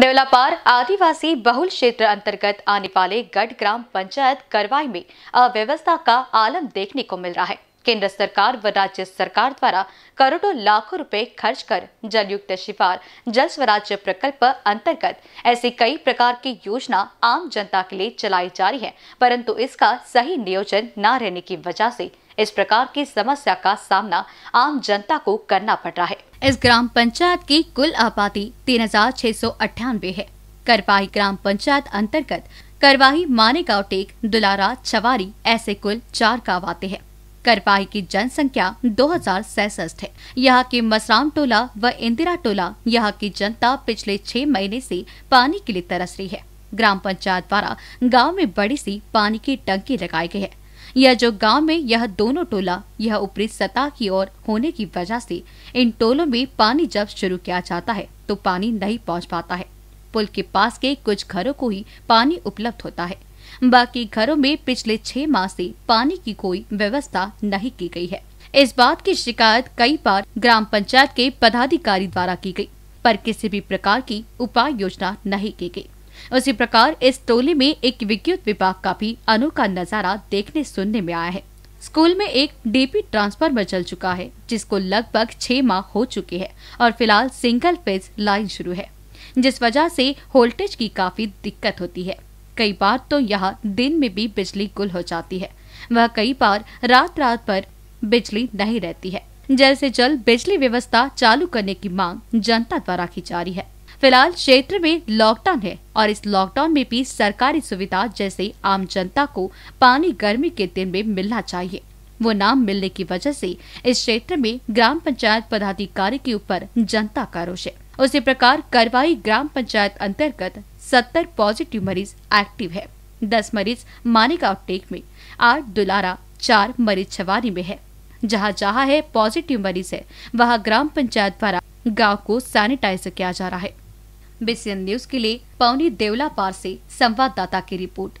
देवलापार आदिवासी बहुल क्षेत्र अंतर्गत आने वाले गढ़ ग्राम पंचायत करवाई में अव्यवस्था का आलम देखने को मिल रहा है केंद्र सरकार व राज्य सरकार द्वारा करोड़ों लाखों रुपए खर्च कर जलयुक्त शिफार जल स्वराज्य प्रकल्प अंतर्गत ऐसी कई प्रकार की योजना आम जनता के लिए चलाई जा रही है परंतु इसका सही नियोजन न रहने की वजह से इस प्रकार की समस्या का सामना आम जनता को करना पड़ रहा है इस ग्राम पंचायत की कुल आबादी तीन हजार छह सौ अट्ठानवे है करवाही ग्राम पंचायत अंतर्गत करवाही माने गाँव टेक दुलारा चवारी ऐसे कुल चार गाँव आते हैं करवाही की जनसंख्या दो हजार सैसठ है यहाँ के मसराम टोला व इंदिरा टोला यहाँ की जनता पिछले छह महीने से पानी के लिए तरस रही है ग्राम पंचायत द्वारा गांव में बड़ी सी पानी की टंकी लगाई गई है यह जो गांव में यह दोनों टोला यह ऊपरी सतह की ओर होने की वजह से इन टोलों में पानी जब शुरू किया जाता है तो पानी नहीं पहुंच पाता है पुल के पास के कुछ घरों को ही पानी उपलब्ध होता है बाकी घरों में पिछले छह माह से पानी की कोई व्यवस्था नहीं की गई है इस बात की शिकायत कई बार ग्राम पंचायत के पदाधिकारी द्वारा की गई पर किसी भी प्रकार की उपाय योजना नहीं की गई उसी प्रकार इस टोली में एक विद्युत विभाग का भी अनोखा नजारा देखने सुनने में आया है स्कूल में एक डीपी ट्रांसफार्मर चल चुका है जिसको लगभग छह माह हो चुके हैं और फिलहाल सिंगल फेज लाइन शुरू है जिस वजह से वोल्टेज की काफी दिक्कत होती है कई बार तो यहाँ दिन में भी बिजली गुल हो जाती है वह कई बार रात रात पर बिजली नहीं रहती है जल्द से जल्द बिजली व्यवस्था चालू करने की मांग जनता द्वारा की जा रही है फिलहाल क्षेत्र में लॉकडाउन है और इस लॉकडाउन में भी सरकारी सुविधा जैसे आम जनता को पानी गर्मी के दिन में मिलना चाहिए वो नाम मिलने की वजह से इस क्षेत्र में ग्राम पंचायत पदाधिकारी के ऊपर जनता का रोष है उसी प्रकार करवाई ग्राम पंचायत अंतर्गत सत्तर पॉजिटिव मरीज एक्टिव है दस मरीज मानेगा टेक में आठ दुलारा चार मरीज छवारी में है जहाँ जहाँ है पॉजिटिव मरीज है वहाँ ग्राम पंचायत द्वारा गांव को सैनिटाइज किया जा रहा है बीसीएन न्यूज के लिए पौनी देवला पार से संवाददाता की रिपोर्ट